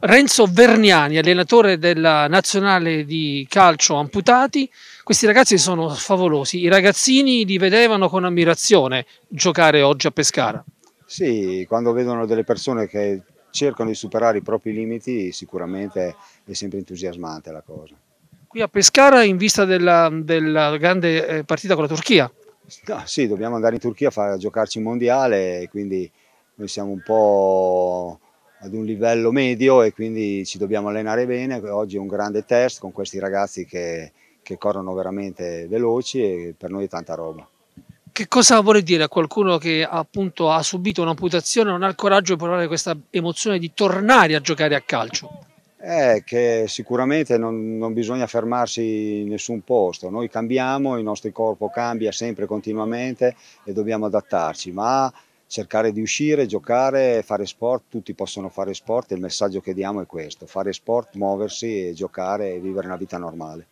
Renzo Verniani, allenatore della nazionale di calcio amputati. Questi ragazzi sono favolosi. I ragazzini li vedevano con ammirazione giocare oggi a Pescara. Sì, quando vedono delle persone che cercano di superare i propri limiti, sicuramente è sempre entusiasmante la cosa. Qui a Pescara, in vista della, della grande eh, partita con la Turchia. No, sì, dobbiamo andare in Turchia a, far, a giocarci in mondiale, quindi noi siamo un po' ad un livello medio e quindi ci dobbiamo allenare bene. Oggi è un grande test con questi ragazzi che, che corrono veramente veloci e per noi è tanta roba. Che cosa vuole dire a qualcuno che appunto ha subito un'amputazione e non ha il coraggio di provare questa emozione di tornare a giocare a calcio? È eh, che sicuramente non, non, bisogna fermarsi in nessun posto, noi cambiamo, il nostro corpo cambia sempre continuamente e dobbiamo adattarci, ma cercare di uscire, giocare, fare sport, tutti possono fare sport, e il messaggio che diamo è questo, fare sport, muoversi, giocare e vivere una vita normale.